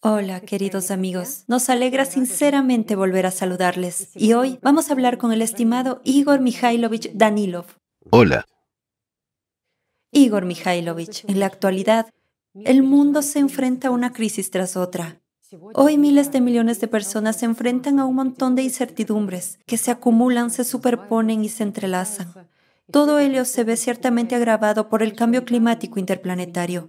Hola, queridos amigos. Nos alegra pues, sinceramente volver a saludarles. Y hoy vamos a hablar con el estimado Igor Mikhailovich Danilov. Hola. Igor Mikhailovich, pues, en la pues, actualidad, el mundo se enfrenta a una crisis tras otra. Hoy miles de millones de personas se enfrentan a un montón de incertidumbres que se acumulan, se superponen y se entrelazan. Todo ello se ve ciertamente agravado por el cambio climático interplanetario.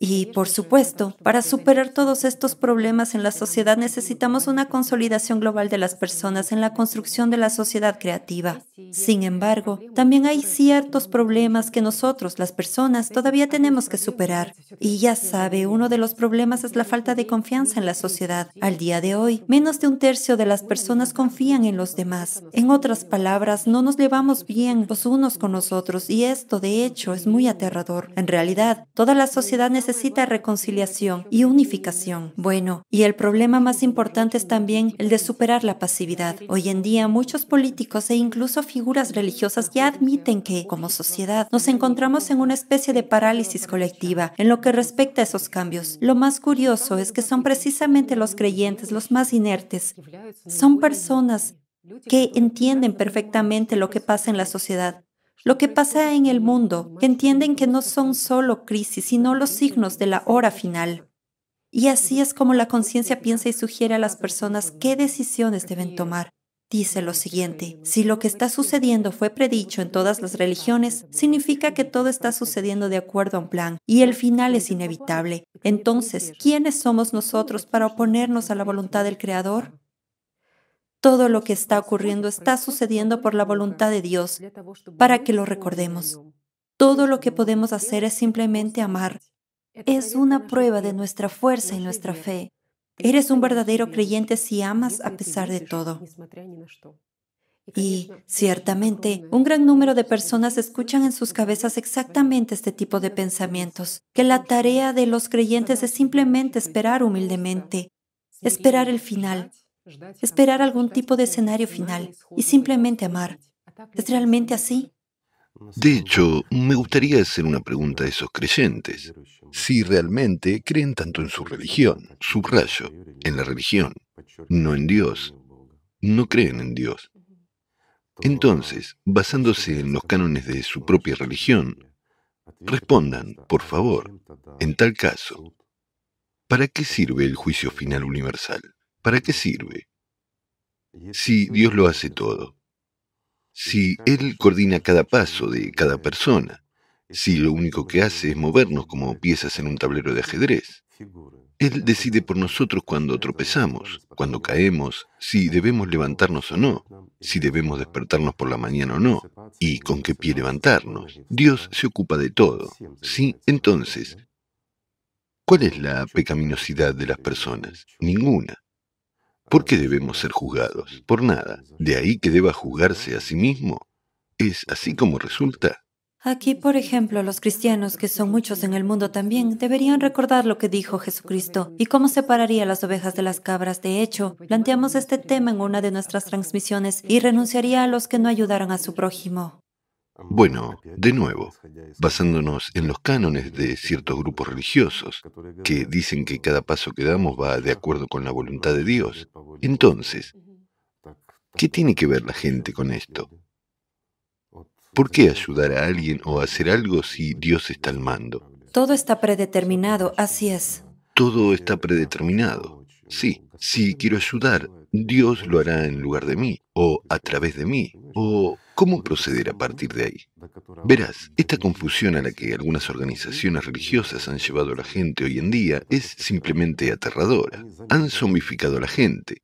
Y, por supuesto, para superar todos estos problemas en la sociedad necesitamos una consolidación global de las personas en la construcción de la sociedad creativa. Sin embargo, también hay ciertos problemas que nosotros, las personas, todavía tenemos que superar. Y ya sabe, uno de los problemas es la falta de confianza en la sociedad. Al día de hoy, menos de un tercio de las personas confían en los demás. En otras palabras, no nos llevamos bien los unos con los otros y esto, de hecho, es muy aterrador. En realidad, toda la sociedad necesita necesita reconciliación y unificación. Bueno, y el problema más importante es también el de superar la pasividad. Hoy en día muchos políticos e incluso figuras religiosas ya admiten que, como sociedad, nos encontramos en una especie de parálisis colectiva en lo que respecta a esos cambios. Lo más curioso es que son precisamente los creyentes los más inertes. Son personas que entienden perfectamente lo que pasa en la sociedad, lo que pasa en el mundo, que entienden que no son solo crisis, sino los signos de la hora final. Y así es como la conciencia piensa y sugiere a las personas qué decisiones deben tomar. Dice lo siguiente, si lo que está sucediendo fue predicho en todas las religiones, significa que todo está sucediendo de acuerdo a un plan y el final es inevitable. Entonces, ¿quiénes somos nosotros para oponernos a la voluntad del Creador? Todo lo que está ocurriendo está sucediendo por la voluntad de Dios, para que lo recordemos. Todo lo que podemos hacer es simplemente amar. Es una prueba de nuestra fuerza y nuestra fe. Eres un verdadero creyente si amas a pesar de todo. Y, ciertamente, un gran número de personas escuchan en sus cabezas exactamente este tipo de pensamientos, que la tarea de los creyentes es simplemente esperar humildemente, esperar el final, esperar algún tipo de escenario final y simplemente amar. ¿Es realmente así? De hecho, me gustaría hacer una pregunta a esos creyentes. Si realmente creen tanto en su religión, subrayo, en la religión, no en Dios, no creen en Dios. Entonces, basándose en los cánones de su propia religión, respondan, por favor, en tal caso, ¿para qué sirve el juicio final universal? ¿para qué sirve? Si Dios lo hace todo, si Él coordina cada paso de cada persona, si lo único que hace es movernos como piezas en un tablero de ajedrez, Él decide por nosotros cuando tropezamos, cuando caemos, si debemos levantarnos o no, si debemos despertarnos por la mañana o no, y con qué pie levantarnos. Pues, Dios se ocupa de todo. Sí, entonces, ¿eh? ¿Cuál es la pecaminosidad de las personas? Ninguna. ¿Por qué debemos ser juzgados? Por nada. De ahí que deba jugarse a sí mismo. ¿Es así como resulta? Aquí, por ejemplo, los cristianos, que son muchos en el mundo también, deberían recordar lo que dijo Jesucristo y cómo separaría las ovejas de las cabras. De hecho, planteamos este tema en una de nuestras transmisiones y renunciaría a los que no ayudaran a su prójimo. Bueno, de nuevo, basándonos en los cánones de ciertos grupos religiosos que dicen que cada paso que damos va de acuerdo con la voluntad de Dios, entonces, ¿qué tiene que ver la gente con esto? ¿Por qué ayudar a alguien o hacer algo si Dios está al mando? Todo está predeterminado, así es. Todo está predeterminado. Sí, si quiero ayudar, Dios lo hará en lugar de mí, o a través de mí, o ¿Cómo proceder a partir de ahí? Verás, esta confusión a la que algunas organizaciones religiosas han llevado a la gente hoy en día es simplemente aterradora. Han zombificado a la gente,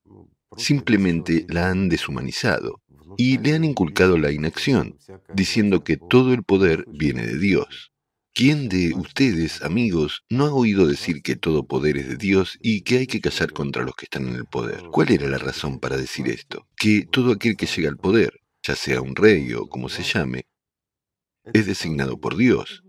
simplemente la han deshumanizado y le han inculcado la inacción, diciendo que todo el poder viene de Dios. ¿Quién de ustedes, amigos, no ha oído decir que todo poder es de Dios y que hay que callar contra los que están en el poder? ¿Cuál era la razón para decir esto? Que todo aquel que llega al poder, ya sea un rey o como se llame, es designado por Dios,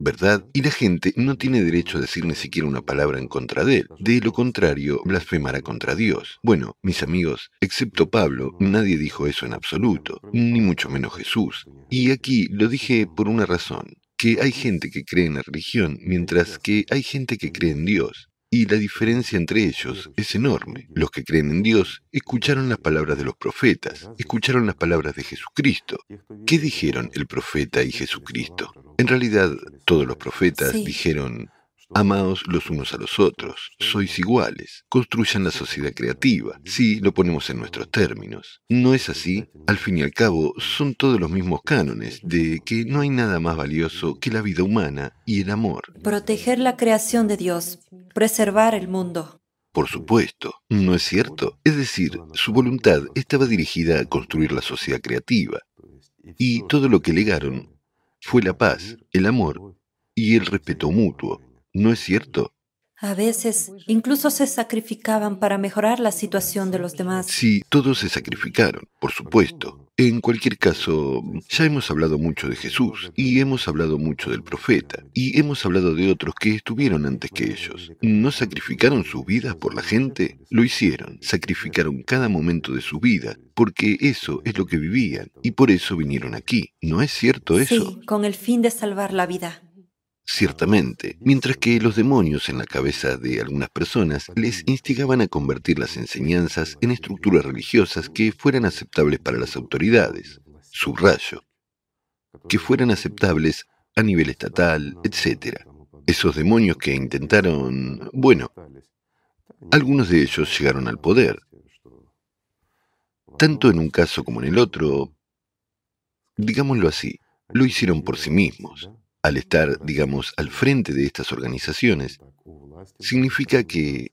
¿verdad? Y la gente no tiene derecho a decir ni siquiera una palabra en contra de él. De lo contrario, blasfemará contra Dios. Bueno, mis amigos, excepto Pablo, nadie dijo eso en absoluto, ni mucho menos Jesús. Y aquí lo dije por una razón, que hay gente que cree en la religión, mientras que hay gente que cree en Dios y la diferencia entre ellos es enorme. Los que creen en Dios escucharon las palabras de los profetas, escucharon las palabras de Jesucristo. ¿Qué dijeron el profeta y Jesucristo? En realidad, todos los profetas dijeron, Amaos los unos a los otros, sois iguales, construyan la sociedad creativa, si lo ponemos en nuestros términos. ¿No es así? Al fin y al cabo, son todos los mismos cánones de que no hay nada más valioso que la vida humana y el amor. Proteger la creación de Dios, preservar el mundo. Por supuesto, ¿no es cierto? Es decir, su voluntad estaba dirigida a construir la sociedad creativa. Y todo lo que legaron fue la paz, el amor y el respeto mutuo. ¿No es cierto? A veces incluso se sacrificaban para mejorar la situación de los demás. Sí, todos se sacrificaron, por supuesto, en cualquier caso, ya hemos hablado mucho de Jesús y hemos hablado mucho del profeta y hemos hablado de otros que estuvieron antes que ellos. ¿No sacrificaron sus vidas por la gente? Lo hicieron, sacrificaron cada momento de su vida porque eso es lo que vivían y por eso vinieron aquí. ¿No es cierto eso? Sí, con el fin de salvar la vida ciertamente, mientras que los demonios en la cabeza de algunas personas les instigaban a convertir las enseñanzas en estructuras religiosas que fueran aceptables para las autoridades, subrayo, que fueran aceptables a nivel estatal, etc. Esos demonios que intentaron, bueno, algunos de ellos llegaron al poder, tanto en un caso como en el otro, digámoslo así, lo hicieron por sí mismos, al estar, digamos, al frente de estas organizaciones, significa que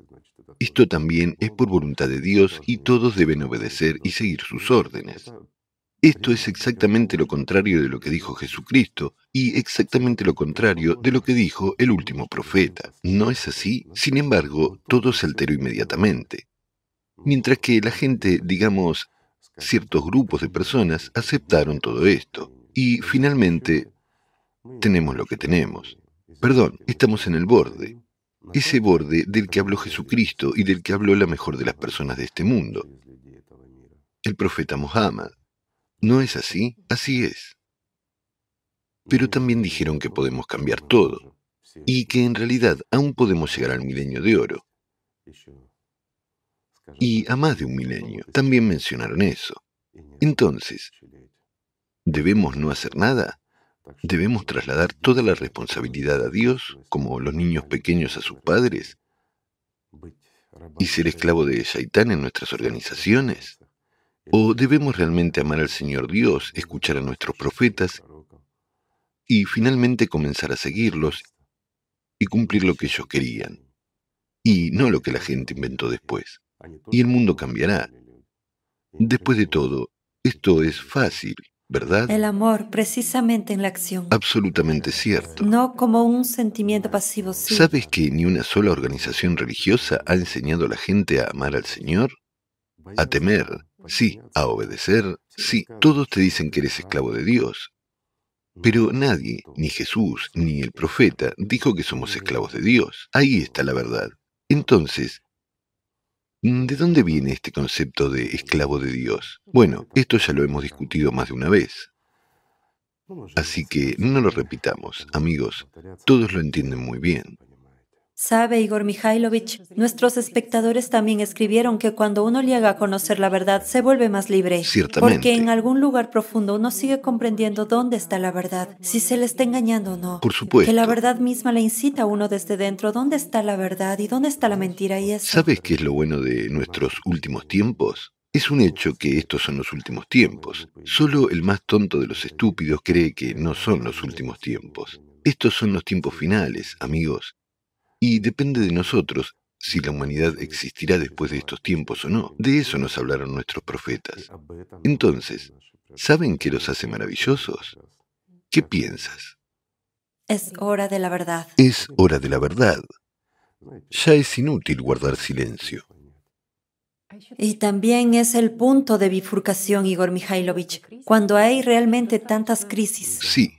esto también es por voluntad de Dios y todos deben obedecer y seguir sus órdenes. Esto es exactamente lo contrario de lo que dijo Jesucristo y exactamente lo contrario de lo que dijo el último profeta. No es así, sin embargo, todo se alteró inmediatamente. Mientras que la gente, digamos, ciertos grupos de personas aceptaron todo esto y finalmente tenemos lo que tenemos. Perdón, estamos en el borde. Ese borde del que habló Jesucristo y del que habló la mejor de las personas de este mundo. El profeta Mohammed. ¿No es así? Así es. Pero también dijeron que podemos cambiar todo y que en realidad aún podemos llegar al milenio de oro. Y a más de un milenio. También mencionaron eso. Entonces, ¿debemos no hacer nada? Debemos trasladar toda la responsabilidad a Dios, como los niños pequeños a sus padres, y ser esclavo de Shaitán en nuestras organizaciones. ¿O debemos realmente amar al Señor Dios, escuchar a nuestros profetas y finalmente comenzar a seguirlos y cumplir lo que ellos querían? Y no lo que la gente inventó después. Y el mundo cambiará. Después de todo, esto es fácil. ¿verdad? El amor, precisamente en la acción. Absolutamente cierto. No como un sentimiento pasivo, sí. ¿Sabes que ni una sola organización religiosa ha enseñado a la gente a amar al Señor? A temer, sí, a obedecer, sí, todos te dicen que eres esclavo de Dios. Pero nadie, ni Jesús, ni el profeta, dijo que somos esclavos de Dios. Ahí está la verdad. Entonces, Mm, ¿De dónde viene este concepto de esclavo de Dios? Bueno, esto ya lo hemos discutido más de una vez. Así que no lo repitamos, amigos, todos lo entienden muy bien. Sabe Igor Mikhailovich, nuestros espectadores también escribieron que cuando uno llega a conocer la verdad se vuelve más libre. Ciertamente. Porque en algún lugar profundo uno sigue comprendiendo dónde está la verdad, si se le está engañando o no. Por supuesto. Que la verdad misma le incita a uno desde dentro dónde está la verdad y dónde está la mentira y eso. ¿Sabes qué es lo bueno de nuestros últimos tiempos? Es un hecho que estos son los últimos tiempos. Solo el más tonto de los estúpidos cree que no son los últimos tiempos. Estos son los tiempos finales, amigos. Y depende de nosotros si la humanidad existirá después de estos tiempos o no. De eso nos hablaron nuestros profetas. Entonces, ¿saben qué los hace maravillosos? ¿Qué piensas? Es hora de la verdad. Es hora de la verdad. Ya es inútil guardar silencio. Y también es el punto de bifurcación, Igor Mikhailovich, cuando hay realmente tantas crisis. Sí,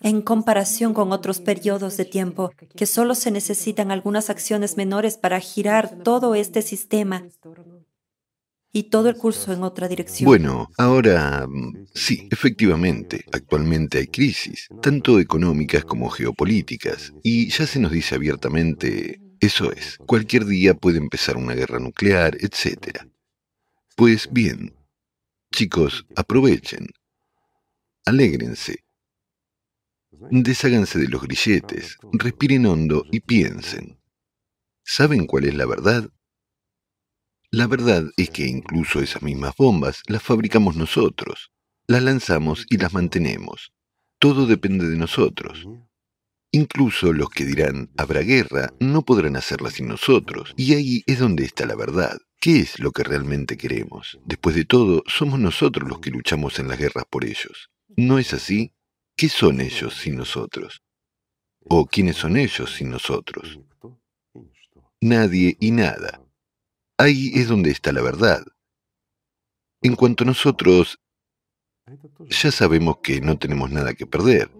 en comparación con otros periodos de tiempo, que solo se necesitan algunas acciones menores para girar todo este sistema y todo el curso en otra dirección. Bueno, ahora sí, efectivamente, actualmente hay crisis, tanto económicas como geopolíticas, y ya se nos dice abiertamente, eso es, cualquier día puede empezar una guerra nuclear, etc. Pues bien, chicos, aprovechen, alégrense, Desháganse de los grilletes, respiren hondo y piensen. ¿Saben cuál es la verdad? La verdad es que incluso esas mismas bombas las fabricamos nosotros, las lanzamos y las mantenemos. Todo depende de nosotros. Incluso los que dirán habrá guerra no podrán hacerla sin nosotros. Y ahí es donde está la verdad. ¿Qué es lo que realmente queremos? Después de todo, somos nosotros los que luchamos en las guerras por ellos. ¿No es así? ¿Qué son ellos sin nosotros? ¿O quiénes son ellos sin nosotros? Nadie y nada. Ahí es donde está la verdad. En cuanto a nosotros, ya sabemos que no tenemos nada que perder.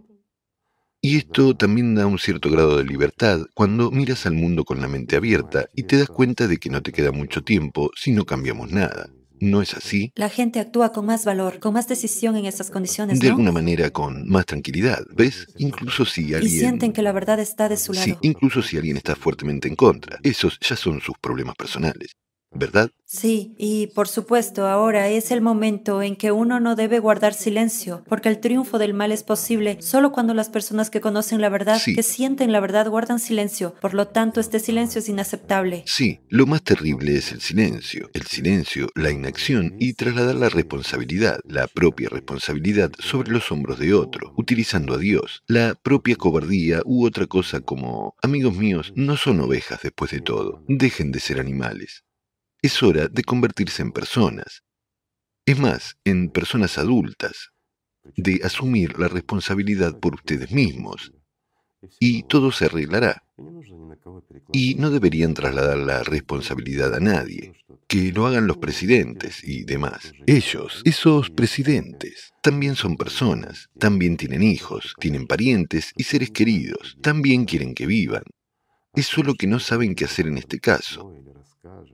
Y esto también da un cierto grado de libertad cuando miras al mundo con la mente abierta y te das cuenta de que no te queda mucho tiempo si no cambiamos nada. ¿No es así? La gente actúa con más valor, con más decisión en esas condiciones. De alguna manera con más tranquilidad, ¿ves? Incluso si alguien... Y sienten que la verdad está de su lado. Sí, incluso si alguien está fuertemente en contra. Esos ya son sus problemas personales. ¿verdad? Sí, y por supuesto, ahora es el momento en que uno no debe guardar silencio, porque el triunfo del mal es posible solo cuando las personas que conocen la verdad, que sienten la verdad, guardan silencio. Por lo tanto, este silencio es inaceptable. Sí, lo más terrible es el silencio, el silencio, la inacción y trasladar la responsabilidad, la propia responsabilidad, sobre los hombros de otro, utilizando a Dios, la propia cobardía u otra cosa como, amigos míos, no son ovejas después de todo, dejen de ser animales es hora de convertirse en personas. Es más, en personas adultas, de asumir la responsabilidad por ustedes mismos. Y todo se arreglará. Y no deberían trasladar la responsabilidad a nadie. Que lo hagan los presidentes y demás. Ellos, esos presidentes, también son personas, también tienen hijos, tienen parientes y seres queridos, también quieren que vivan. Es solo que no saben qué hacer en este caso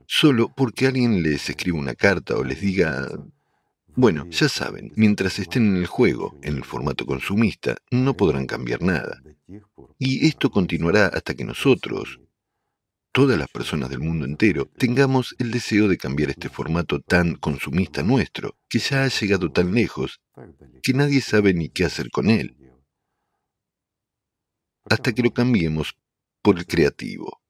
solo porque alguien les escriba una carta o les diga, bueno, ya saben, mientras estén en el juego, en el formato consumista, no podrán cambiar nada. Y esto continuará hasta que nosotros, todas las personas del mundo entero, tengamos el deseo de cambiar este formato tan consumista nuestro, que ya ha llegado tan lejos, que nadie sabe ni qué hacer con él, hasta que lo cambiemos por el creativo.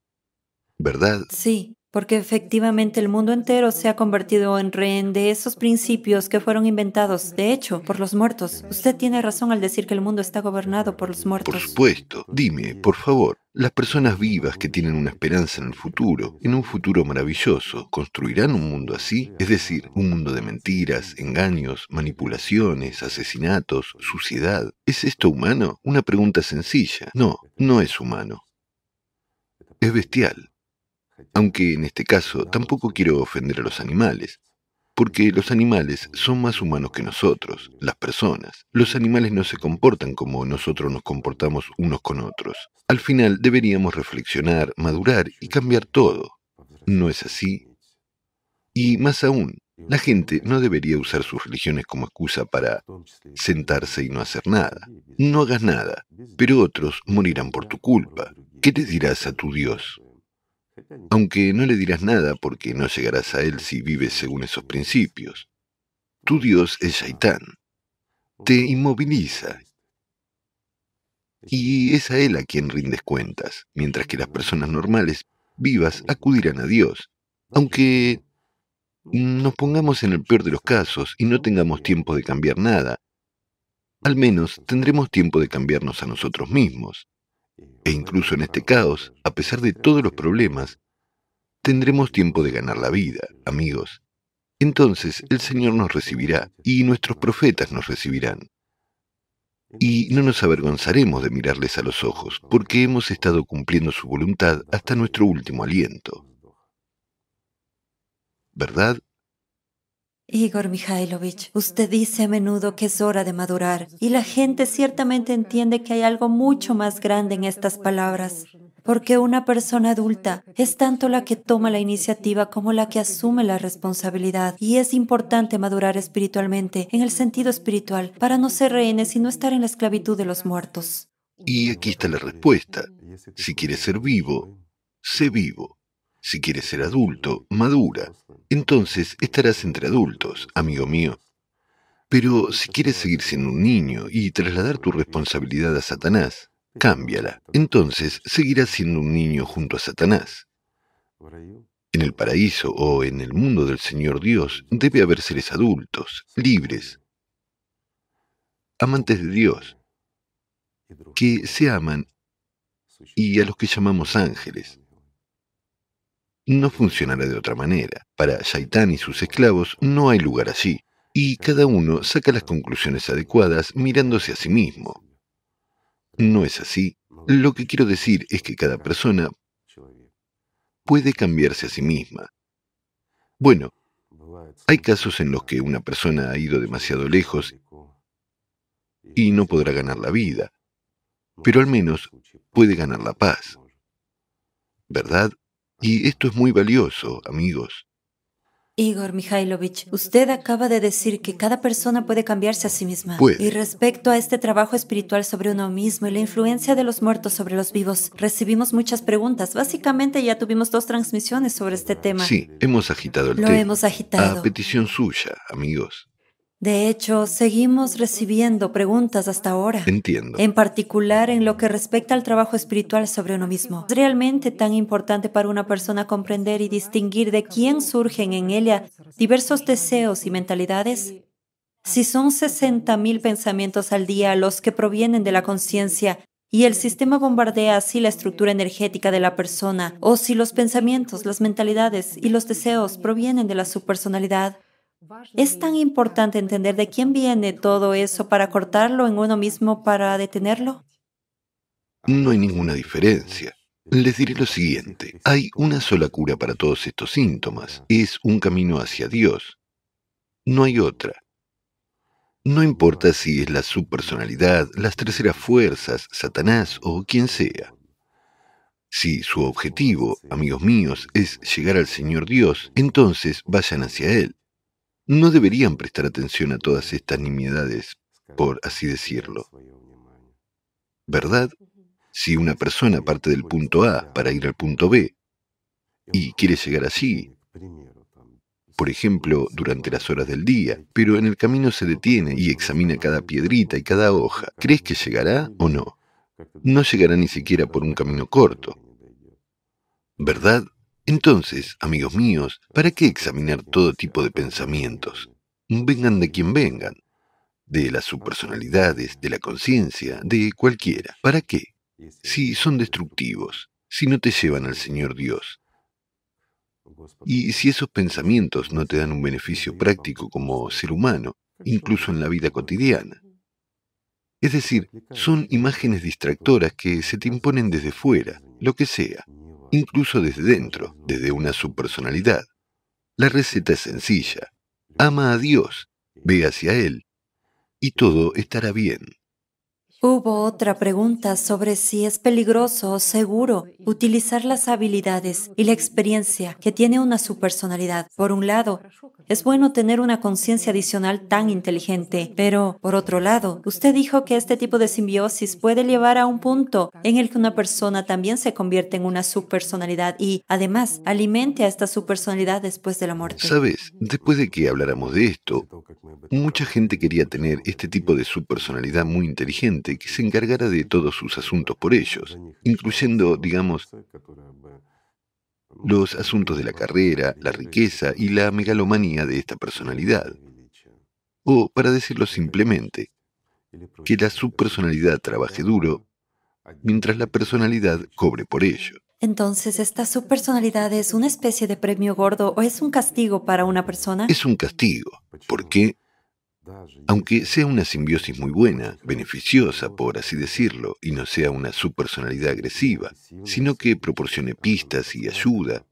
¿Verdad? Sí porque efectivamente el mundo entero se ha convertido en rehén de esos principios que fueron inventados, de hecho, por los muertos. Usted tiene razón al decir que el mundo está gobernado por los muertos. Por supuesto. Dime, por favor, las personas vivas que tienen una esperanza en el futuro, en un futuro maravilloso, ¿construirán un mundo así? Es decir, un mundo de mentiras, engaños, manipulaciones, asesinatos, suciedad. ¿Es esto humano? Una pregunta sencilla. No, no es humano. Es bestial aunque en este caso tampoco quiero ofender a los animales, porque los animales son más humanos que nosotros, las personas. Los animales no se comportan como nosotros nos comportamos unos con otros. Al final deberíamos reflexionar, madurar y cambiar todo. ¿No es así? Y más aún, la gente no debería usar sus religiones como excusa para sentarse y no hacer nada. No hagas nada, pero otros morirán por tu culpa. ¿Qué te dirás a tu Dios? aunque no le dirás nada porque no llegarás a él si vives según esos principios. Tu Dios es Shaitán. Te inmoviliza. Y es a él a quien rindes cuentas, mientras que las personas normales, vivas, acudirán a Dios, aunque mm. nos pongamos en el peor de los casos y no tengamos tiempo de cambiar nada. Al menos tendremos tiempo de cambiarnos a nosotros mismos. E incluso en este caos, a pesar de todos los problemas, tendremos tiempo de ganar la vida, amigos. Entonces el Señor nos recibirá y nuestros profetas nos recibirán. Y no nos avergonzaremos de mirarles a los ojos, porque hemos estado cumpliendo su voluntad hasta nuestro último aliento. ¿Verdad Igor Mikhailovich, usted dice a menudo que es hora de madurar y la gente ciertamente entiende que hay algo mucho más grande en estas palabras, porque una persona adulta es tanto la que toma la iniciativa como la que asume la responsabilidad y es importante madurar espiritualmente en el sentido espiritual para no ser rehenes y no estar en la esclavitud de los muertos. Y aquí está la respuesta. Si quieres ser vivo, sé vivo. Si quieres ser adulto, madura. Entonces estarás entre adultos, amigo mío. Pero si quieres seguir siendo un niño y trasladar tu responsabilidad a Satanás, cámbiala. Entonces seguirás siendo un niño junto a Satanás. En el paraíso o en el mundo del Señor Dios debe haber seres adultos, libres, amantes de Dios, que se aman y a los que llamamos ángeles no funcionará de otra manera. Para Shaitán y sus esclavos no hay lugar así, y cada uno saca las conclusiones adecuadas mirándose a sí mismo. No es así. Lo que quiero decir es que cada persona puede cambiarse a sí misma. Bueno, hay casos en los que una persona ha ido demasiado lejos y no podrá ganar la vida, pero al menos puede ganar la paz. ¿Verdad? Y esto es muy valioso, amigos. Igor Mikhailovich, usted acaba de decir que cada persona puede cambiarse a sí misma. Puede. Y respecto a este trabajo espiritual sobre uno mismo y la influencia de los muertos sobre los vivos, recibimos muchas preguntas. Básicamente ya tuvimos dos transmisiones sobre este tema. Sí, hemos agitado el tema. Lo hemos agitado. A petición suya, amigos. De hecho, seguimos recibiendo preguntas hasta ahora. Entiendo. En particular en lo que respecta al trabajo espiritual sobre uno mismo. ¿Es realmente tan importante para una persona comprender y distinguir de quién surgen en ella diversos deseos y mentalidades? Si son 60.000 pensamientos al día los que provienen de la conciencia y el sistema bombardea así la estructura energética de la persona, o si los pensamientos, las mentalidades y los deseos provienen de la subpersonalidad, es tan importante entender de quién viene todo eso para cortarlo en uno mismo, para detenerlo. No hay ninguna diferencia. Les diré lo siguiente, hay una sola cura para todos estos síntomas, es un camino hacia Dios. No hay otra. No importa si es la subpersonalidad, las terceras fuerzas, Satanás o quien sea. Si su objetivo, amigos míos, es llegar al Señor Dios, entonces vayan hacia Él no deberían prestar atención a todas estas nimiedades, por así decirlo. ¿Verdad? Si una persona parte del punto A para ir al punto B y quiere llegar así, por ejemplo, durante las horas del día, pero en el camino se detiene y examina cada piedrita y cada hoja, ¿crees que llegará o no? No llegará ni siquiera por un camino corto. ¿Verdad? Entonces, amigos míos, ¿para qué examinar todo tipo de pensamientos? Vengan de quien vengan, de las subpersonalidades, de la conciencia, de cualquiera. ¿Para qué? Si son destructivos, si no te llevan al Señor Dios. Y si esos pensamientos no te dan un beneficio práctico como ser humano, incluso en la vida cotidiana. Es decir, son imágenes distractoras que se te imponen desde fuera, lo que sea, incluso desde dentro, desde una subpersonalidad. La receta es sencilla. Ama a Dios, ve hacia Él, y todo estará bien. Hubo otra pregunta sobre si es peligroso o seguro utilizar las habilidades y la experiencia que tiene una subpersonalidad. Por un lado, es bueno tener una conciencia adicional tan inteligente, pero por otro lado, usted dijo que este tipo de simbiosis puede llevar a un punto en el que una persona también se convierte en una subpersonalidad y además alimente a esta subpersonalidad después de la muerte. Sabes, después de que habláramos de esto, mucha gente quería tener este tipo de subpersonalidad muy inteligente que se encargara de todos sus asuntos por ellos, incluyendo, digamos, los asuntos de la carrera, la riqueza y la megalomanía de esta personalidad. O, para decirlo simplemente, que la subpersonalidad trabaje duro mientras la personalidad cobre por ello. Entonces, ¿esta subpersonalidad es una especie de premio gordo o es un castigo para una persona? Es un castigo. porque aunque sea una simbiosis muy buena, beneficiosa, por así decirlo, y no sea una subpersonalidad agresiva, sino que proporcione pistas y ayuda,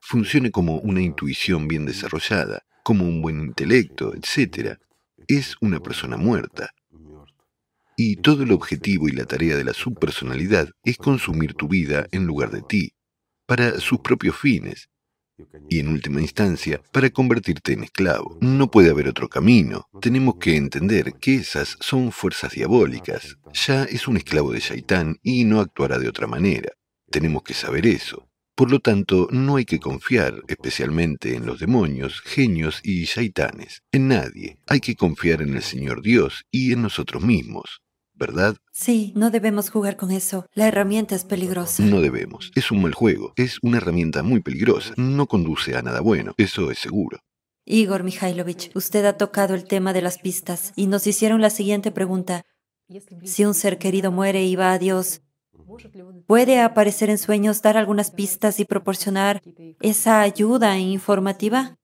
funcione como una intuición bien desarrollada, como un buen intelecto, etc., es una persona muerta. Y todo el objetivo y la tarea de la subpersonalidad es consumir tu vida en lugar de ti, para sus propios fines, y en última instancia para convertirte en esclavo. No puede haber otro camino. Tenemos que entender que esas son fuerzas diabólicas. Ya es un esclavo de Shaitán y no actuará de otra manera. Tenemos que saber eso. Por lo tanto, no hay que confiar especialmente en los demonios, genios y shaitanes, en nadie. Hay que confiar en el Señor Dios y en nosotros mismos. ¿verdad? Sí, no debemos jugar con eso. La herramienta es peligrosa. No debemos. Es un mal juego. Es una herramienta muy peligrosa. No conduce a nada bueno. Eso es seguro. Igor Mikhailovich, usted ha tocado el tema de las pistas y nos hicieron la siguiente pregunta. Si un ser querido muere y va a Dios, ¿puede aparecer en sueños, dar algunas pistas y proporcionar esa ayuda informativa?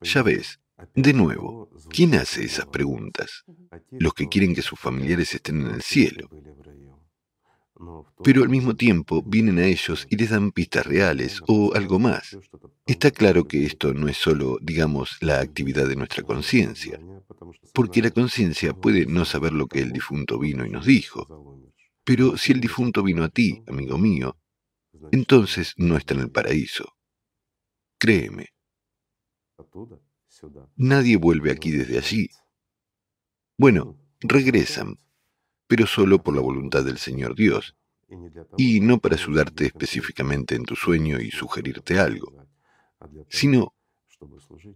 Ya ves, de nuevo, ¿quién hace esas preguntas? Los que quieren que sus familiares estén en el cielo. Pero al mismo tiempo vienen a ellos y les dan pistas reales o algo más. Está claro que esto no es solo, digamos, la actividad de nuestra conciencia, porque la conciencia puede no saber lo que el difunto vino y nos dijo. Pero si el difunto vino a ti, amigo mío, entonces no está en el paraíso. Créeme. Nadie vuelve aquí desde allí. Bueno, regresan, pero solo por la voluntad del Señor Dios, y no para ayudarte específicamente en tu sueño y sugerirte algo, sino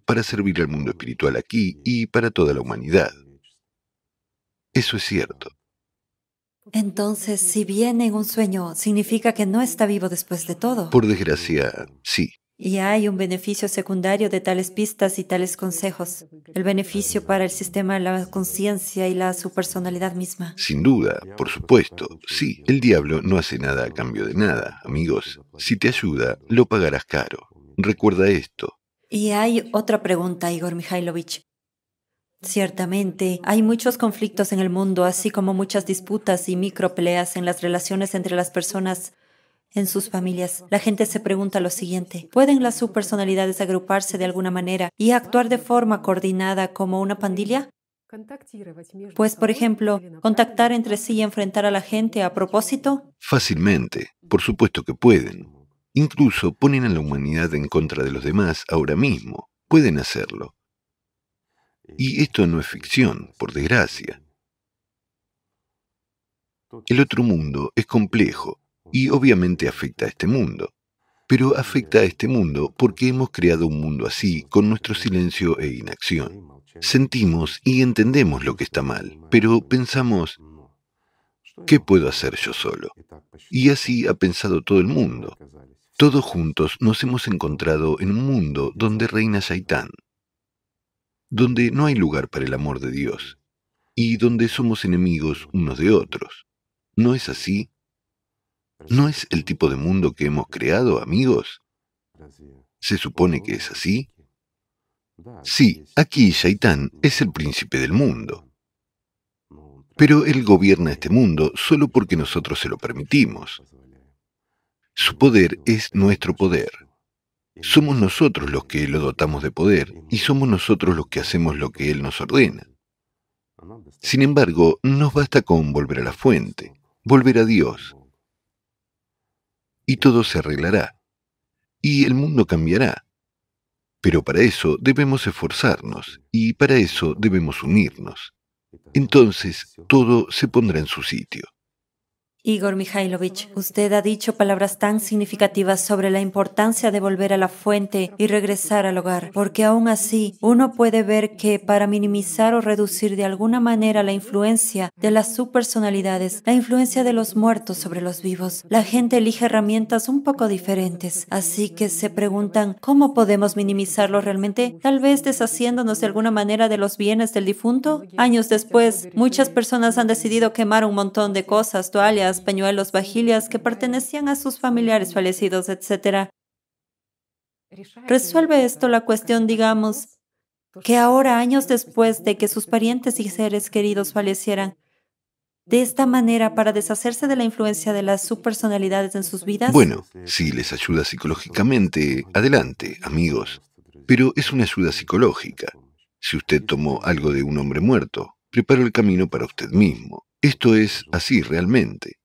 para servir al mundo espiritual aquí y para toda la humanidad. Eso es cierto. Entonces, si viene en un sueño, significa que no está vivo después de todo. Por desgracia, sí. Y hay un beneficio secundario de tales pistas y tales consejos, el beneficio para el sistema, de la conciencia y la su personalidad misma. Sin duda, por supuesto, sí, el diablo no hace nada a cambio de nada, amigos. Si te ayuda, lo pagarás caro. Recuerda esto. Y hay otra pregunta, Igor Mikhailovich. Ciertamente, hay muchos conflictos en el mundo, así como muchas disputas y micropleas en las relaciones entre las personas en sus familias. La gente se pregunta lo siguiente, ¿pueden las subpersonalidades agruparse de alguna manera y actuar de forma coordinada como una pandilla? Pues, por ejemplo, contactar entre sí y enfrentar a la gente a propósito. Fácilmente, por supuesto que pueden. Incluso ponen a la humanidad en contra de los demás ahora mismo. Pueden hacerlo. Y esto no es ficción, por desgracia. El otro mundo es complejo y obviamente afecta a este mundo. Pero afecta a este mundo porque hemos creado un mundo así con nuestro silencio e inacción. Sentimos y entendemos lo que está mal, pero pensamos, ¿qué puedo hacer yo solo? Y así ha pensado todo el mundo. Todos juntos nos hemos encontrado en un mundo donde reina Shaitán, donde no hay lugar para el amor de Dios y donde somos enemigos unos de otros. ¿No es así? ¿No es el tipo de mundo que hemos creado, amigos? ¿Se supone que es así? Sí, aquí Shaitán es el príncipe del mundo. Pero él gobierna este mundo solo porque nosotros se lo permitimos. Pues su poder es nuestro poder. Somos nosotros los que lo dotamos de poder y somos nosotros los que hacemos lo que él nos ordena. Sin embargo, nos basta con volver a la fuente, volver a Dios, y todo se arreglará, y el mundo cambiará. Pero para eso debemos esforzarnos, y para eso debemos unirnos. Entonces todo se pondrá en su sitio. Igor Mikhailovich, usted ha dicho palabras tan significativas sobre la importancia de volver a la fuente y regresar al hogar, porque aún así uno puede ver que para minimizar o reducir de alguna manera la influencia de las subpersonalidades, la influencia de los muertos sobre los vivos, la gente elige herramientas un poco diferentes. Así que se preguntan, ¿cómo podemos minimizarlo realmente? Tal vez deshaciéndonos de alguna manera de los bienes del difunto. Años después, muchas personas han decidido quemar un montón de cosas, toallas, pañuelos, vajillas que pertenecían a sus familiares fallecidos, etc. Resuelve esto la cuestión, digamos, que ahora, años después de que sus parientes y seres queridos fallecieran, de esta manera para deshacerse de la influencia de las subpersonalidades en sus vidas? Bueno, si les ayuda psicológicamente, adelante, amigos. Pero es una ayuda psicológica. Si usted tomó algo de un hombre muerto, preparó el camino para usted mismo. Esto es así realmente.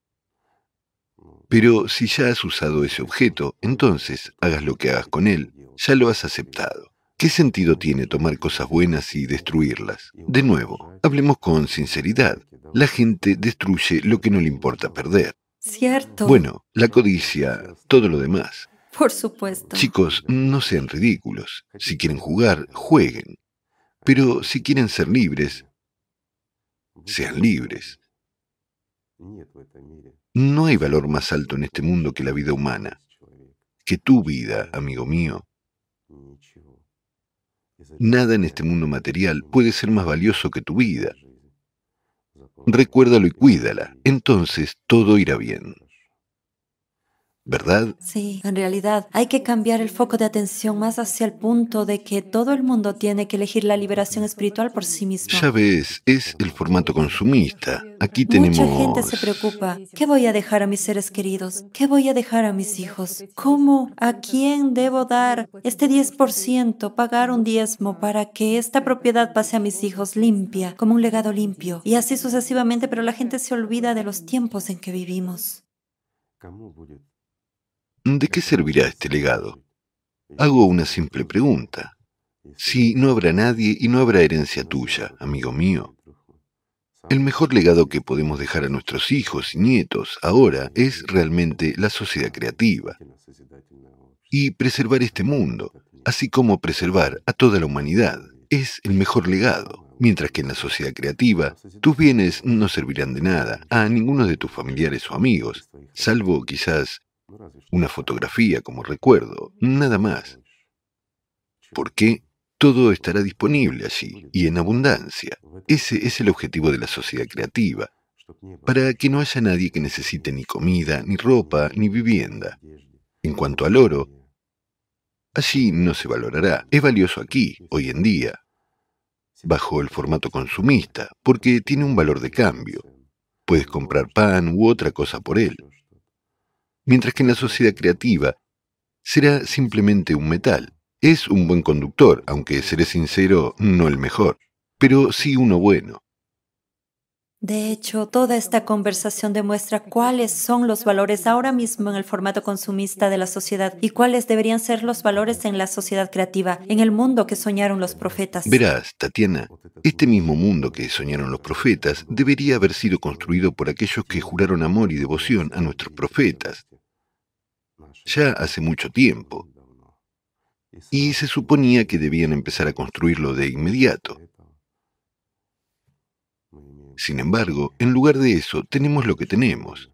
Pero si ya has usado ese objeto, entonces hagas lo que hagas con él, ya lo has aceptado. ¿Qué sentido tiene tomar cosas buenas y destruirlas? De nuevo, hablemos con sinceridad. La gente destruye lo que no le importa perder. Cierto. Bueno, la codicia, todo lo demás. Por supuesto. Chicos, no sean ridículos. Si quieren jugar, jueguen. Pero si quieren ser libres, sean libres. No hay valor más alto en este mundo que la vida humana, que tu vida, amigo mío. Nada en este mundo material puede ser más valioso que tu vida. Recuérdalo y cuídala, entonces todo irá bien. ¿verdad? Sí, en realidad hay que cambiar el foco de atención más hacia el punto de que todo el mundo tiene que elegir la liberación espiritual por sí mismo. Ya ves, es el formato consumista. Aquí tenemos... Mucha gente se preocupa. ¿Qué voy a dejar a mis seres queridos? ¿Qué voy a dejar a mis hijos? ¿Cómo? ¿A quién debo dar este 10%, pagar un diezmo para que esta propiedad pase a mis hijos limpia, como un legado limpio? Y así sucesivamente, pero la gente se olvida de los tiempos en que vivimos. ¿De qué servirá este legado? Hago una simple pregunta. Si no habrá nadie y no habrá herencia tuya, amigo mío, el mejor legado que podemos dejar a nuestros hijos y nietos ahora es realmente la sociedad creativa y preservar este mundo, así como preservar a toda la humanidad. Es el mejor legado, mientras que en la sociedad creativa tus bienes no servirán de nada a ninguno de tus familiares o amigos, salvo quizás una fotografía como recuerdo, nada más. Porque todo estará disponible allí y en abundancia. Ese es el objetivo de la sociedad creativa, para que no haya nadie que necesite ni comida, ni ropa, ni vivienda. En cuanto al oro, allí no se valorará. Es valioso aquí, hoy en día, bajo el formato consumista, porque tiene un valor de cambio. Puedes comprar pan u otra cosa por él mientras que en la sociedad creativa será simplemente un metal. Es un buen conductor, aunque seré sincero, no el mejor, pero sí uno bueno. De hecho, toda esta conversación demuestra cuáles son los valores ahora mismo en el formato consumista de la sociedad y cuáles deberían ser los valores en la sociedad creativa, en el mundo que soñaron los profetas. Verás, Tatiana, este mismo mundo que soñaron los profetas debería haber sido construido por aquellos que juraron amor y devoción a nuestros profetas, ya hace mucho tiempo, y se suponía que debían empezar a construirlo de inmediato. Sin embargo, en lugar de eso, tenemos lo que tenemos.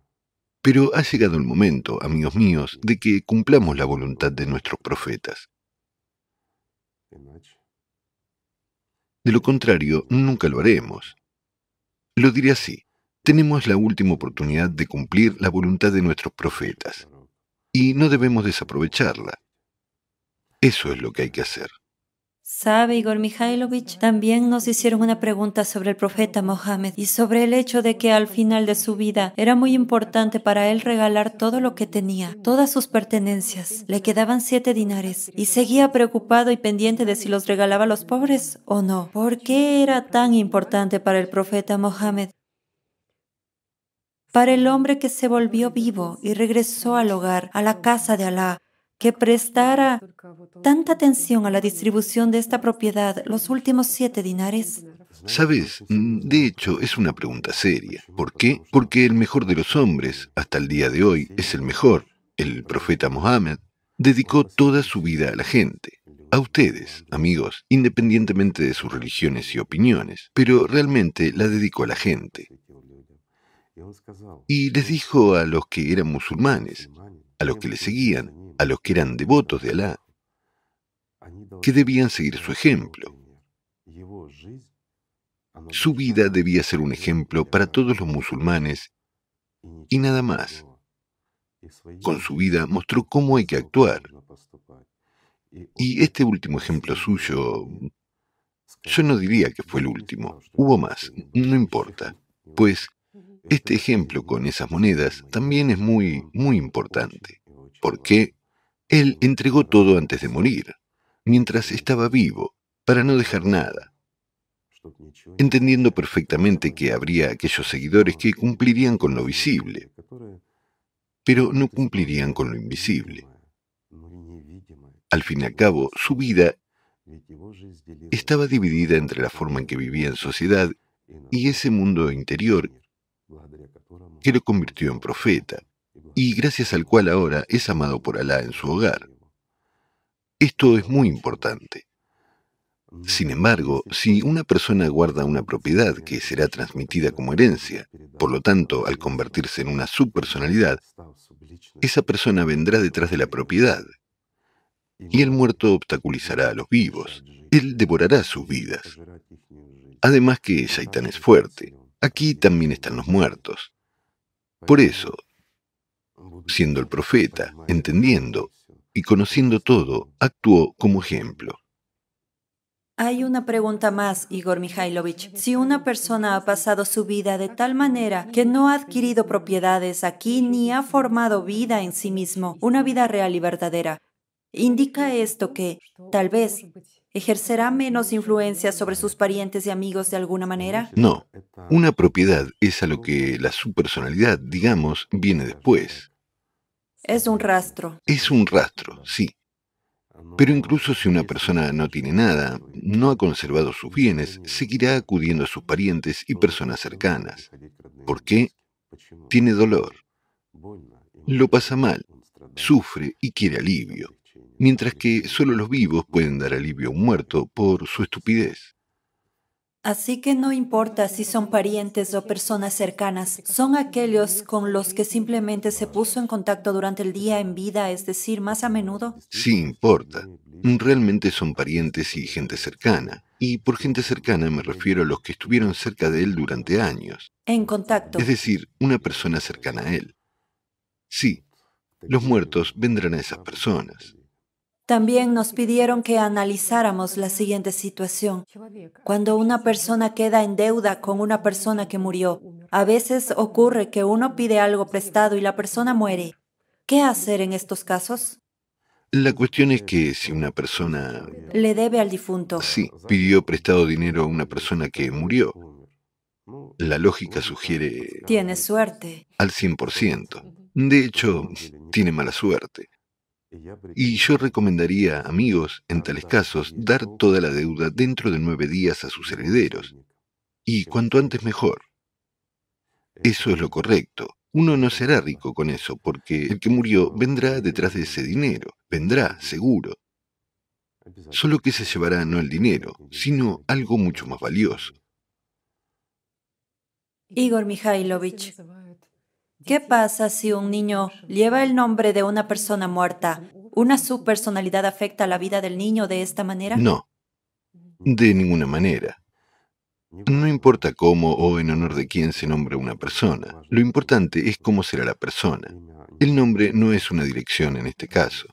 Pero ha llegado el momento, amigos míos, de que cumplamos la voluntad de nuestros profetas. De lo contrario, nunca lo haremos. Lo diré así, tenemos la última oportunidad de cumplir la voluntad de nuestros profetas y no debemos desaprovecharla. Eso es lo que hay que hacer. Sabe, Igor Mikhailovich, también nos hicieron una pregunta sobre el profeta Mohammed y sobre el hecho de que al final de su vida era muy importante para él regalar todo lo que tenía, todas sus pertenencias. Le quedaban siete dinares y seguía preocupado y pendiente de si los regalaba a los pobres o no. ¿Por qué era tan importante para el profeta Mohammed? para el hombre que se volvió vivo y regresó al hogar, a la casa de Alá, que prestara tanta atención a la distribución de esta propiedad los últimos siete dinares? Sabes, mm, de hecho, es una pregunta seria. ¿Por qué? Porque el mejor de los hombres, hasta el día de hoy, es el mejor. El profeta Mohammed dedicó toda su vida a la gente. A ustedes, amigos, independientemente de sus religiones y opiniones, pero realmente la dedicó a la gente. Y les dijo a los que eran musulmanes, a los que le seguían, a los que eran devotos de Alá, que debían seguir su ejemplo. Su vida debía ser un ejemplo para todos los musulmanes y nada más. Con su vida mostró cómo hay que actuar. Y este último ejemplo suyo, yo no diría que fue el último, hubo más, no importa, pues este ejemplo con esas monedas también es muy, muy importante, porque él entregó todo antes de morir, mientras estaba vivo, para no dejar nada, entendiendo perfectamente que habría aquellos seguidores que cumplirían con lo visible, pero no cumplirían con lo invisible. Al fin y al cabo, su vida estaba dividida entre la forma en que vivía en sociedad y ese mundo interior que lo convirtió en profeta, y gracias al cual ahora es amado por Alá en su hogar. Esto es muy importante. Sin embargo, si una persona guarda una propiedad que será transmitida como herencia, por lo tanto, al convertirse en una subpersonalidad, esa persona vendrá detrás de la propiedad y el muerto obstaculizará a los vivos, él devorará sus vidas. Además que Shaitán es fuerte, Aquí también están los muertos. Por eso, siendo el profeta, entendiendo y conociendo todo, actuó como ejemplo. Hay una pregunta más, Igor Mikhailovich. Si una persona ha pasado su vida de tal manera que no ha adquirido propiedades aquí ni ha formado vida en sí mismo, una vida real y verdadera, ¿indica esto que tal vez ¿Ejercerá menos influencia sobre sus parientes y amigos de alguna manera? No. Una propiedad es a lo que la su digamos, viene después. Es un rastro. Es un rastro, sí. Pero incluso si una persona no tiene nada, no ha conservado sus bienes, seguirá acudiendo a sus parientes y personas cercanas. ¿Por qué? Tiene dolor. Lo pasa mal, sufre y quiere alivio mientras que solo los vivos pueden dar alivio a un muerto por su estupidez. Así que no importa si son parientes o personas cercanas, son aquellos con los que simplemente se puso en contacto durante el día en vida, es decir, más a menudo. Sí importa. Realmente son parientes y gente cercana. Y por gente cercana me refiero a los que estuvieron cerca de él durante años. En contacto. Es decir, una persona cercana a él. Sí, los muertos vendrán a esas personas. También nos pidieron que analizáramos la siguiente situación. Cuando una persona queda en deuda con una persona que murió, a veces ocurre que uno pide algo prestado y la persona muere. ¿Qué hacer en estos casos? La cuestión es que si una persona... Le debe al difunto. Sí, pidió prestado dinero a una persona que murió. La lógica sugiere... Tiene suerte. Al 100%. De hecho, tiene mala suerte. Y yo recomendaría, amigos, en tales casos, dar toda la deuda dentro de nueve días a sus herederos. Y cuanto antes mejor. Eso es lo correcto. Uno no será rico con eso, porque el que murió vendrá detrás de ese dinero, vendrá, seguro. Solo que se llevará no el dinero, sino algo mucho más valioso. Igor Mikhailovich, ¿Qué pasa si un niño lleva el nombre de una persona muerta? ¿Una subpersonalidad afecta la vida del niño de esta manera? No, de ninguna manera. No importa cómo o en honor de quién se nombre una persona, lo importante es cómo será la persona. El nombre no es una dirección en este caso.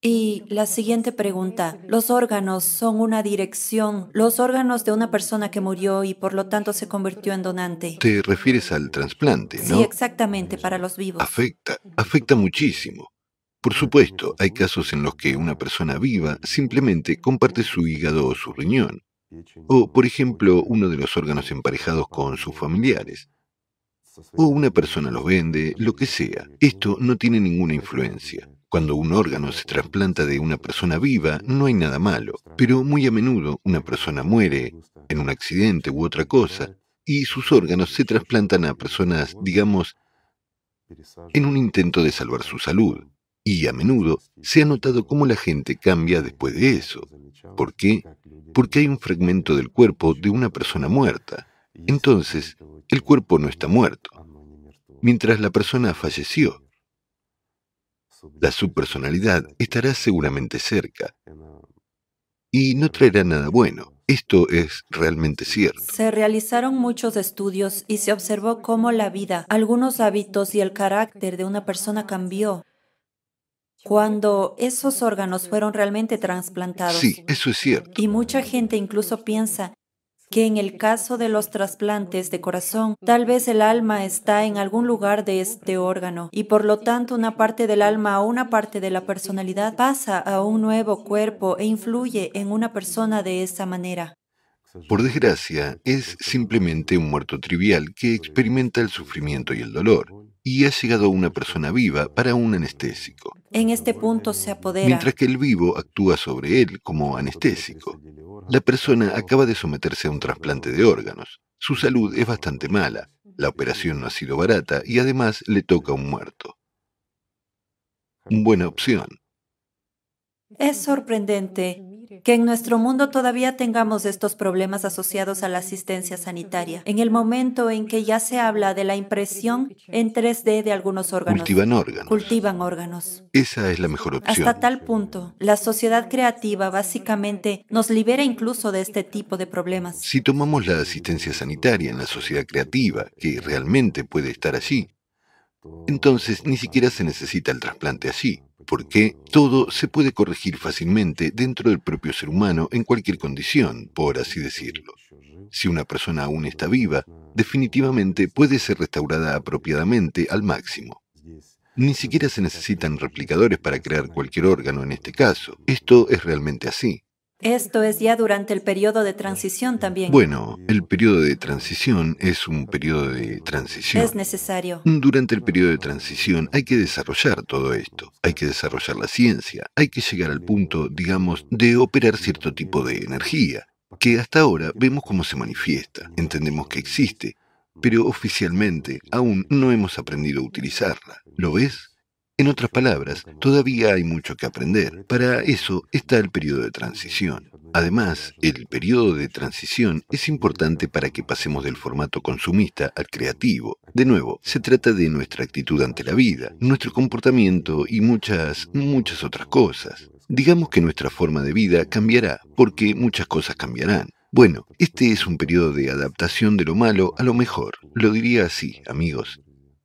Y la siguiente pregunta, los órganos son una dirección, los órganos de una persona que murió y por lo tanto se convirtió en donante. Te refieres al trasplante, ¿no? Sí, exactamente, para los vivos. Afecta, afecta muchísimo. Por supuesto, hay casos en los que una persona viva simplemente comparte su hígado o su riñón, o por ejemplo uno de los órganos emparejados con sus familiares, o una persona los vende, lo que sea. Esto no tiene ninguna influencia. Cuando un órgano se trasplanta de una persona viva, no hay nada malo, pero muy a menudo una persona muere en un accidente u otra cosa y sus órganos se trasplantan a personas, digamos, en un intento de salvar su salud. Y a menudo se ha notado cómo la gente cambia después de eso. ¿Por qué? Porque hay un fragmento del cuerpo de una persona muerta. Entonces, el cuerpo no está muerto, mientras la persona falleció. La subpersonalidad estará seguramente cerca y no traerá nada bueno. Esto es realmente cierto. Se realizaron muchos estudios y se observó cómo la vida, algunos hábitos y el carácter de una persona cambió cuando esos órganos fueron realmente trasplantados. Sí, eso es cierto. Y mucha gente incluso piensa que en el caso de los trasplantes de corazón, tal vez el alma está en algún lugar de este órgano y por lo tanto una parte del alma o una parte de la personalidad pasa a un nuevo cuerpo e influye en una persona de esa manera. Por desgracia, es simplemente un muerto trivial que experimenta el sufrimiento y el dolor y ha llegado una persona viva para un anestésico. En este punto se apodera. Mientras que el vivo actúa sobre él como anestésico. La persona acaba de someterse a un trasplante de órganos. Su salud es bastante mala, la operación no ha sido barata y además le toca un muerto. Buena opción. Es sorprendente que en nuestro mundo todavía tengamos estos problemas asociados a la asistencia sanitaria, en el momento en que ya se habla de la impresión en 3D de algunos órganos. Cultivan órganos. Cultivan órganos. Esa es la mejor opción. Hasta tal punto, la sociedad creativa básicamente nos libera incluso de este tipo de problemas. Si tomamos la asistencia sanitaria en la sociedad creativa, que realmente puede estar allí, entonces ni siquiera se necesita el trasplante así, porque todo se puede corregir fácilmente dentro del propio ser humano en cualquier condición, por así decirlo. Si una persona aún está viva, definitivamente puede ser restaurada apropiadamente al máximo. Ni siquiera se necesitan replicadores para crear cualquier órgano en este caso. Esto es realmente así. Esto es ya durante el periodo de transición también. Bueno, el periodo de transición es un periodo de transición. Es necesario. Durante el periodo de transición hay que desarrollar todo esto, hay que desarrollar la ciencia, hay que llegar al punto, digamos, de operar cierto tipo de energía, que hasta ahora vemos cómo se manifiesta, entendemos que existe, pero oficialmente aún no hemos aprendido a utilizarla. ¿Lo ves? En otras palabras, todavía hay mucho que aprender. Para eso está el periodo de transición. Además, el periodo de transición es importante para que pasemos del formato consumista al creativo. De nuevo, se trata de nuestra actitud ante la vida, nuestro comportamiento y muchas, muchas otras cosas. Digamos que nuestra forma de vida cambiará, porque muchas cosas cambiarán. Bueno, este es un periodo de adaptación de lo malo a lo mejor. Lo diría así, amigos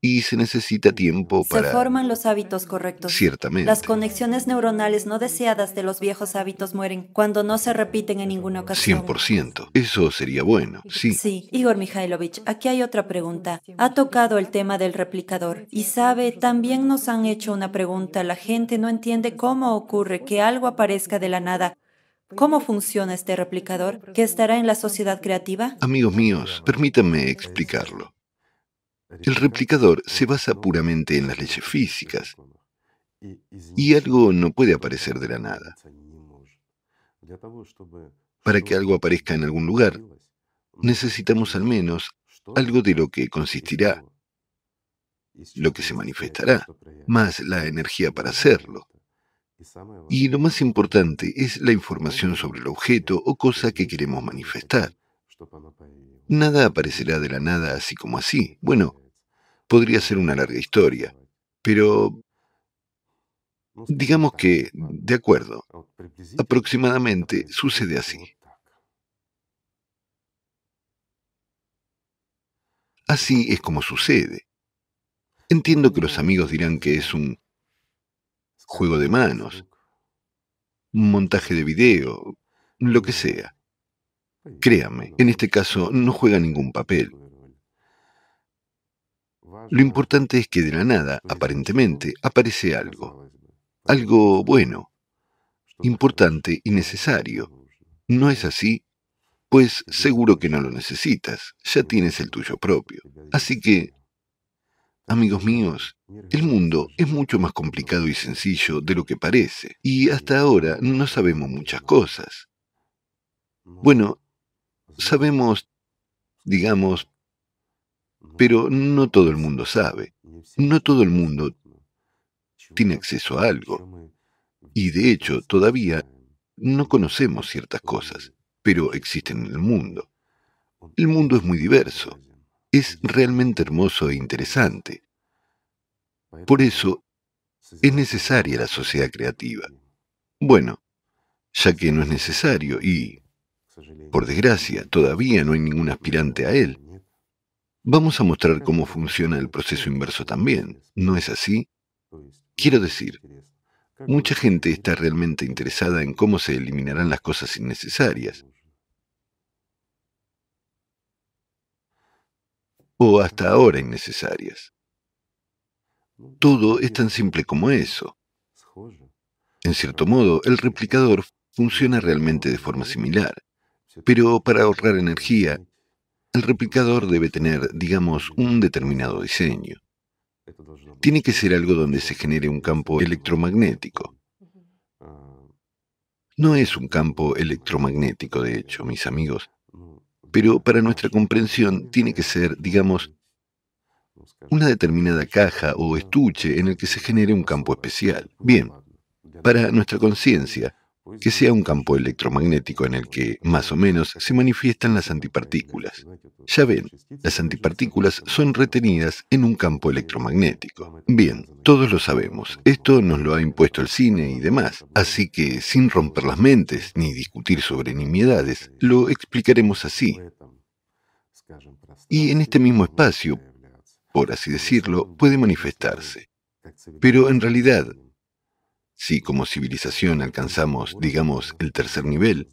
y se necesita tiempo para... Se forman los hábitos correctos. Ciertamente. Las conexiones neuronales no deseadas de los viejos hábitos mueren cuando no se repiten en ninguna ocasión. 100%. Eso sería bueno, sí. Sí. Igor Mikhailovich, aquí hay otra pregunta. Ha tocado el tema del replicador. Y sabe, también nos han hecho una pregunta. La gente no entiende cómo ocurre que algo aparezca de la nada ¿Cómo funciona este replicador que estará en la sociedad creativa? Amigos míos, permítanme explicarlo. El replicador se basa puramente en las leyes físicas y algo no puede aparecer de la nada. Para que algo aparezca en algún lugar, necesitamos al menos algo de lo que consistirá, lo que se manifestará, más la energía para hacerlo. Y lo más importante es la información sobre el objeto o cosa que queremos manifestar. Nada aparecerá de la nada así como así. Bueno, podría ser una larga historia, pero digamos que, de acuerdo, aproximadamente sucede así. Así es como sucede. Entiendo que los amigos dirán que es un juego de manos, un montaje de video, lo que sea. Créame, en este caso no juega ningún papel. Lo importante es que de la nada, aparentemente, aparece algo. Algo bueno, importante y necesario. ¿No es así? Pues seguro que no lo necesitas, ya tienes el tuyo propio. Así que, amigos míos, el mundo es mucho más complicado y sencillo de lo que parece, y hasta ahora no sabemos muchas cosas. Bueno, sabemos, digamos, pero no todo el mundo sabe, no todo el mundo tiene acceso a algo. Y de hecho, todavía no conocemos ciertas cosas, pero existen en el mundo. El mundo es muy diverso, es realmente hermoso e interesante. Por eso, es necesaria la sociedad creativa. Bueno, ya que no es necesario y, por desgracia, todavía no hay ningún aspirante a él, Vamos a mostrar cómo funciona el proceso inverso también. ¿No es así? Quiero decir, mucha gente está realmente interesada en cómo se eliminarán las cosas innecesarias. O hasta ahora innecesarias. Todo es tan simple como eso. En cierto modo, el replicador funciona realmente de forma similar, pero para ahorrar energía el replicador debe tener, digamos, un determinado diseño. Tiene que ser algo donde se genere un campo electromagnético. No es un campo electromagnético, de hecho, mis amigos, pero para nuestra comprensión tiene que ser, digamos, una determinada caja o estuche en el que se genere un campo especial. Bien, para nuestra conciencia, pues que sea un campo electromagnético en el que, más o menos, se manifiestan las antipartículas. Ya ven, las antipartículas son retenidas en un campo electromagnético. Bien, todos lo sabemos, esto nos lo ha impuesto el cine y demás, así que sin romper las mentes ni discutir sobre nimiedades, lo explicaremos así. Y en este mismo espacio, por así decirlo, puede manifestarse. Pero en realidad, si como civilización alcanzamos, digamos, el tercer nivel,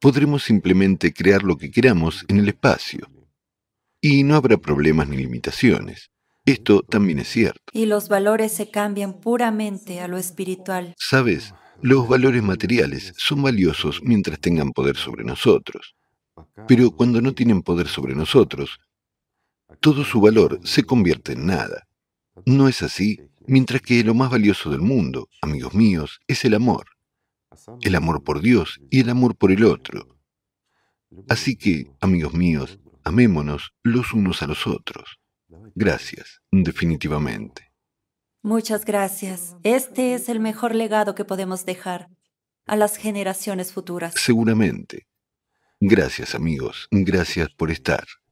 podremos simplemente crear lo que queramos en el espacio. Y no habrá problemas ni limitaciones. Esto también es cierto. Y los valores se cambian puramente a lo espiritual. Sabes, los valores materiales son valiosos mientras tengan poder sobre nosotros. Pero cuando no tienen poder sobre nosotros, todo su valor se convierte en nada. ¿No es así? Mientras que lo más valioso del mundo, amigos míos, es el amor. El amor por Dios y el amor por el otro. Así que, amigos míos, amémonos los unos a los otros. Gracias, definitivamente. Muchas gracias. Este es el mejor legado que podemos dejar a las generaciones futuras. Seguramente. Gracias amigos, gracias por estar.